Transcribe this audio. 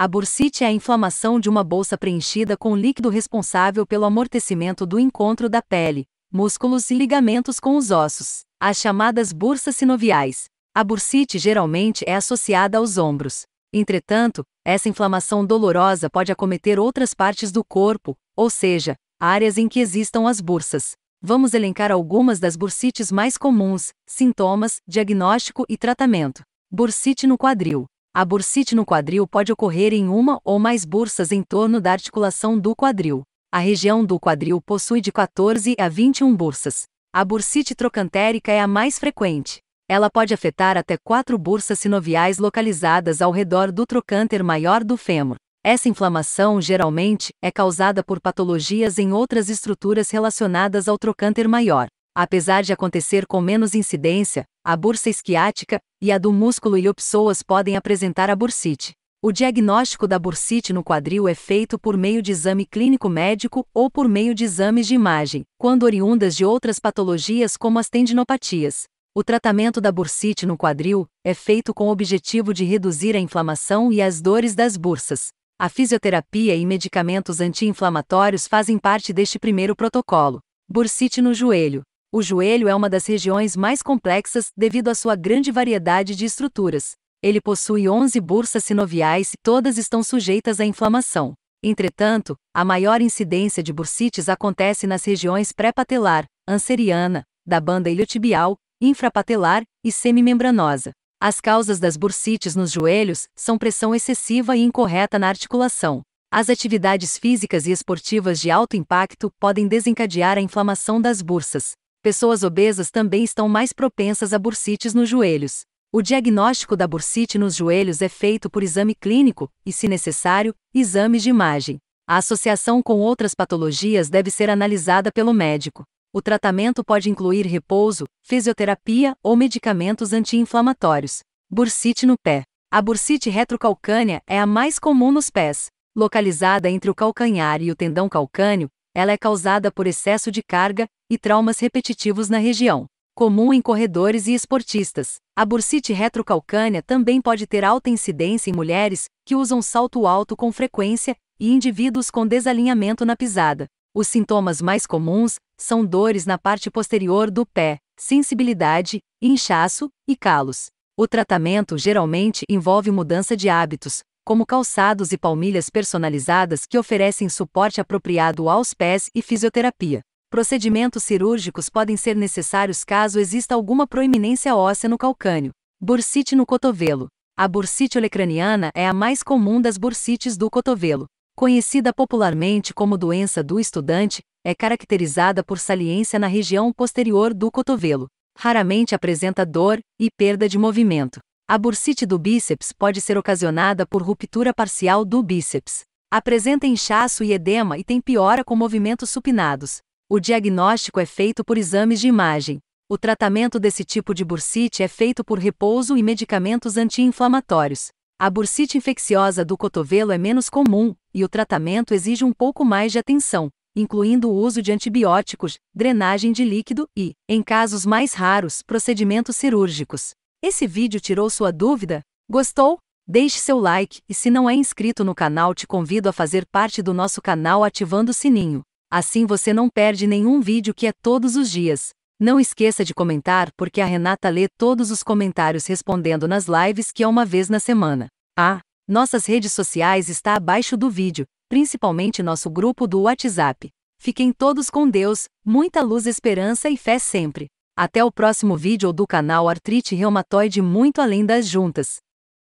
A bursite é a inflamação de uma bolsa preenchida com líquido responsável pelo amortecimento do encontro da pele, músculos e ligamentos com os ossos, as chamadas bursas sinoviais. A bursite geralmente é associada aos ombros. Entretanto, essa inflamação dolorosa pode acometer outras partes do corpo, ou seja, áreas em que existam as bursas. Vamos elencar algumas das bursites mais comuns, sintomas, diagnóstico e tratamento. Bursite no quadril. A bursite no quadril pode ocorrer em uma ou mais bursas em torno da articulação do quadril. A região do quadril possui de 14 a 21 bursas. A bursite trocantérica é a mais frequente. Ela pode afetar até quatro bursas sinoviais localizadas ao redor do trocânter maior do fêmur. Essa inflamação geralmente é causada por patologias em outras estruturas relacionadas ao trocânter maior apesar de acontecer com menos incidência, a bursa esquiática e a do músculo ilho podem apresentar a bursite. O diagnóstico da bursite no quadril é feito por meio de exame clínico médico ou por meio de exames de imagem, quando oriundas de outras patologias como as tendinopatias. O tratamento da bursite no quadril é feito com o objetivo de reduzir a inflamação e as dores das bursas. A fisioterapia e medicamentos anti-inflamatórios fazem parte deste primeiro protocolo. Bursite no joelho. O joelho é uma das regiões mais complexas devido à sua grande variedade de estruturas. Ele possui 11 bursas sinoviais e todas estão sujeitas à inflamação. Entretanto, a maior incidência de bursites acontece nas regiões pré-patelar, anseriana, da banda iliotibial, infrapatelar e semimembranosa. As causas das bursites nos joelhos são pressão excessiva e incorreta na articulação. As atividades físicas e esportivas de alto impacto podem desencadear a inflamação das bursas. Pessoas obesas também estão mais propensas a bursites nos joelhos. O diagnóstico da bursite nos joelhos é feito por exame clínico e, se necessário, exames de imagem. A associação com outras patologias deve ser analisada pelo médico. O tratamento pode incluir repouso, fisioterapia ou medicamentos anti-inflamatórios. Bursite no pé. A bursite retrocalcânea é a mais comum nos pés. Localizada entre o calcanhar e o tendão calcâneo, ela é causada por excesso de carga e traumas repetitivos na região. Comum em corredores e esportistas, a bursite retrocalcânea também pode ter alta incidência em mulheres que usam salto alto com frequência e indivíduos com desalinhamento na pisada. Os sintomas mais comuns são dores na parte posterior do pé, sensibilidade, inchaço e calos. O tratamento geralmente envolve mudança de hábitos, como calçados e palmilhas personalizadas que oferecem suporte apropriado aos pés e fisioterapia. Procedimentos cirúrgicos podem ser necessários caso exista alguma proeminência óssea no calcânio. Bursite no cotovelo. A bursite olecraniana é a mais comum das bursites do cotovelo. Conhecida popularmente como doença do estudante, é caracterizada por saliência na região posterior do cotovelo. Raramente apresenta dor e perda de movimento. A bursite do bíceps pode ser ocasionada por ruptura parcial do bíceps. Apresenta inchaço e edema e tem piora com movimentos supinados. O diagnóstico é feito por exames de imagem. O tratamento desse tipo de bursite é feito por repouso e medicamentos anti-inflamatórios. A bursite infecciosa do cotovelo é menos comum, e o tratamento exige um pouco mais de atenção, incluindo o uso de antibióticos, drenagem de líquido e, em casos mais raros, procedimentos cirúrgicos. Esse vídeo tirou sua dúvida? Gostou? Deixe seu like e se não é inscrito no canal te convido a fazer parte do nosso canal ativando o sininho. Assim você não perde nenhum vídeo que é todos os dias. Não esqueça de comentar porque a Renata lê todos os comentários respondendo nas lives que é uma vez na semana. Ah, nossas redes sociais está abaixo do vídeo, principalmente nosso grupo do WhatsApp. Fiquem todos com Deus, muita luz, esperança e fé sempre. Até o próximo vídeo do canal Artrite Reumatoide muito além das juntas.